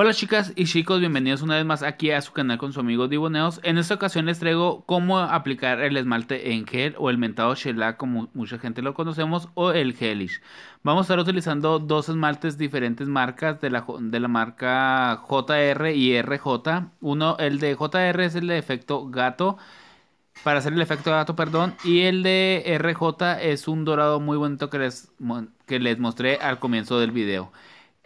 Hola chicas y chicos, bienvenidos una vez más aquí a su canal con su amigo Diboneos. En esta ocasión les traigo cómo aplicar el esmalte en gel o el mentado shellac como mucha gente lo conocemos o el gelish. Vamos a estar utilizando dos esmaltes diferentes marcas de la, de la marca JR y RJ. Uno, el de JR es el de efecto gato para hacer el efecto gato, perdón. Y el de RJ es un dorado muy bonito que les mostré al comienzo del video.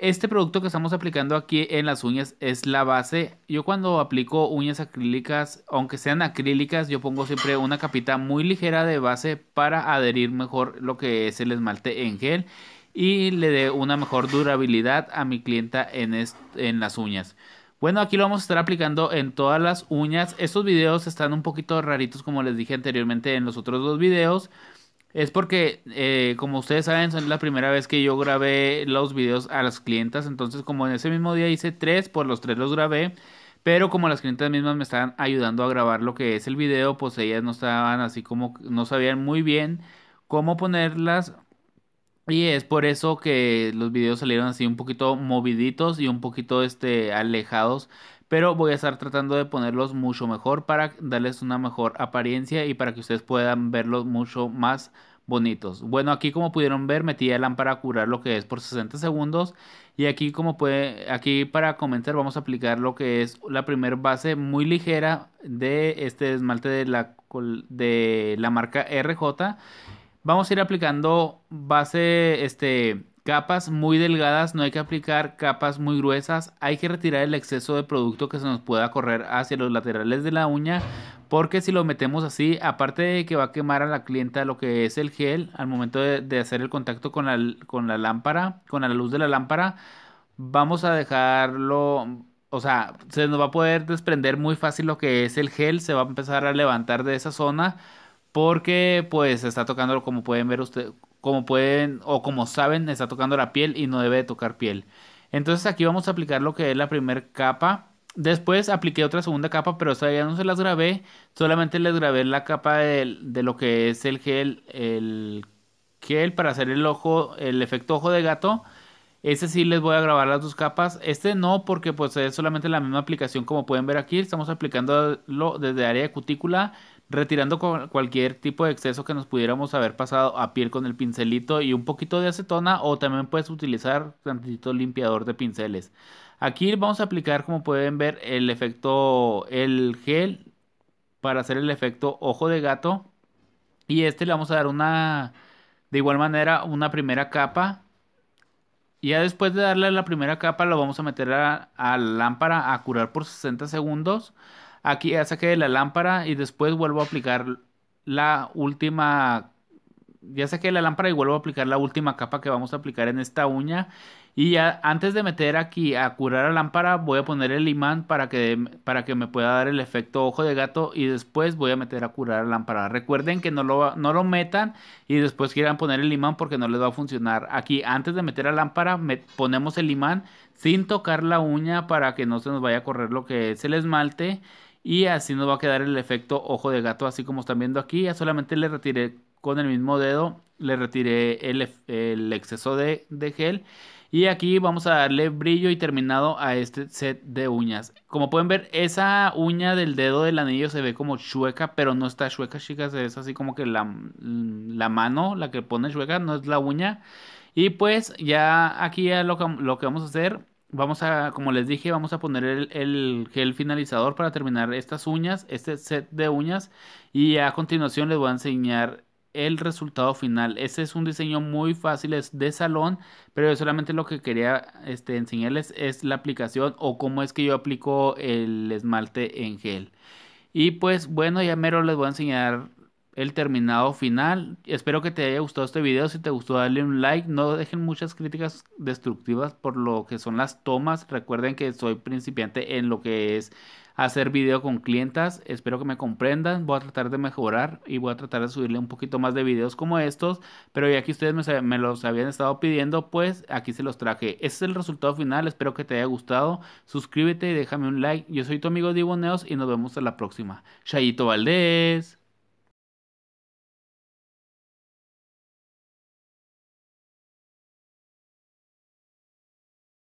Este producto que estamos aplicando aquí en las uñas es la base. Yo cuando aplico uñas acrílicas, aunque sean acrílicas, yo pongo siempre una capita muy ligera de base para adherir mejor lo que es el esmalte en gel y le dé una mejor durabilidad a mi clienta en, en las uñas. Bueno, aquí lo vamos a estar aplicando en todas las uñas. Estos videos están un poquito raritos como les dije anteriormente en los otros dos videos. Es porque, eh, como ustedes saben, es la primera vez que yo grabé los videos a las clientas. Entonces, como en ese mismo día hice tres, por los tres los grabé. Pero como las clientas mismas me estaban ayudando a grabar lo que es el video, pues ellas no estaban así como, no sabían muy bien cómo ponerlas. Y es por eso que los videos salieron así un poquito moviditos y un poquito este, alejados pero voy a estar tratando de ponerlos mucho mejor para darles una mejor apariencia y para que ustedes puedan verlos mucho más bonitos. Bueno, aquí como pudieron ver, metí el lámpara a curar lo que es por 60 segundos. Y aquí como puede, aquí para comenzar vamos a aplicar lo que es la primer base muy ligera de este esmalte de la, de la marca RJ. Vamos a ir aplicando base este, Capas muy delgadas no hay que aplicar, capas muy gruesas hay que retirar el exceso de producto que se nos pueda correr hacia los laterales de la uña porque si lo metemos así, aparte de que va a quemar a la clienta lo que es el gel al momento de, hacer el contacto con la, lámpara, con la luz de la lámpara, vamos a dejarlo, o sea, se nos va a poder desprender muy fácil lo que es el gel, se va a empezar a levantar de esa zona porque pues está tocando como pueden ver ustedes como pueden o como saben, está tocando la piel y no debe de tocar piel. Entonces aquí vamos a aplicar lo que es la primera capa. Después apliqué otra segunda capa, pero esta ya no se las grabé. Solamente les grabé la capa de, lo que es el gel, el gel para hacer el ojo, el efecto ojo de gato. ese sí les voy a grabar las dos capas. Este no, porque pues es solamente la misma aplicación como pueden ver aquí. Estamos aplicándolo desde área de cutícula retirando cualquier tipo de exceso que nos pudiéramos haber pasado a piel con el pincelito y un poquito de acetona o también puedes utilizar tantito limpiador de pinceles. Aquí vamos a aplicar como pueden ver el efecto el gel para hacer el efecto ojo de gato y este le vamos a dar una de igual manera una primera capa ya después de darle la primera capa lo vamos a meter a, a la lámpara a curar por 60 segundos Aquí ya saqué la lámpara y después vuelvo a aplicar la última... Ya saqué la lámpara y vuelvo a aplicar la última capa que vamos a aplicar en esta uña. Y ya antes de meter aquí a curar la lámpara voy a poner el imán para que, para que me pueda dar el efecto ojo de gato y después voy a meter a curar la lámpara. Recuerden que no lo, no lo metan y después quieran poner el imán porque no les va a funcionar. Aquí antes de meter la lámpara ponemos el imán sin tocar la uña para que no se nos vaya a correr lo que es el esmalte y así nos va a quedar el efecto ojo de gato así como están viendo aquí ya solamente le retiré con el mismo dedo le retiré el, exceso de, gel y aquí vamos a darle brillo y terminado a este set de uñas como pueden ver esa uña del dedo del anillo se ve como chueca pero no está chueca chicas es así como que la, mano la que pone chueca no es la uña y pues ya aquí lo que vamos a hacer vamos a, como les dije, vamos a poner el, gel finalizador para terminar estas uñas, este set de uñas. Y a continuación les voy a enseñar el resultado final. Este es un diseño muy fácil, es de salón, pero yo solamente lo que quería este, enseñarles es la aplicación o cómo es que yo aplico el esmalte en gel. Y pues bueno, ya mero les voy a enseñar el terminado final. Espero que te haya gustado este video. Si te gustó, dale un like. No dejen muchas críticas destructivas por lo que son las tomas. Recuerden que soy principiante en lo que es hacer video con clientas. Espero que me comprendan. Voy a tratar de mejorar y voy a tratar de subirle un poquito más de videos como estos. Pero ya que ustedes me, los habían estado pidiendo, pues aquí se los traje. ese es el resultado final. Espero que te haya gustado. Suscríbete y déjame un like. Yo soy tu amigo Diboneos y nos vemos en la próxima. Chayito Valdés.